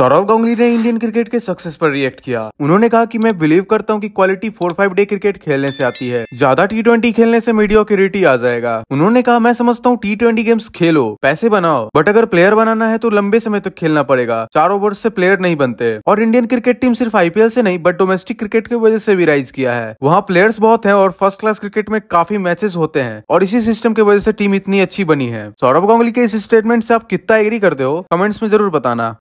सौरव गांगुली ने Indian cricket के success पर रिएक्ट किया उन्होंने कहा कि मैं बिलीव करता हूं कि quality four five day cricket खेलने से आती है ज्यादा टी ट्वेंटी खेलने से मीडियोक्योरिटी आ जाएगा उन्होंने कहा मैं समझता हूँ टी ट्वेंटी गेम्स खेलो पैसे बनाओ बट अगर प्लेयर बनाना है तो लंबे समय तक खेलना पड़ेगा चार ओवर से प्लेयर नहीं बनते और इंडियन क्रिकेट टीम सिर्फ आईपीएल से नहीं बट डोमेस्टिक क्रिकेट की वजह से भी राइज किया है वहाँ प्लेयर्स बहुत है और फर्स्ट क्लास क्रिकेट में काफी मैचेस होते हैं और इसी सिस्टम की वजह से टीम इतनी अच्छी बनी है सौरभ गांगुली के इस स्टेटमेंट से आप कितना एग्री करते हो कमेंट्स में जरूर बताना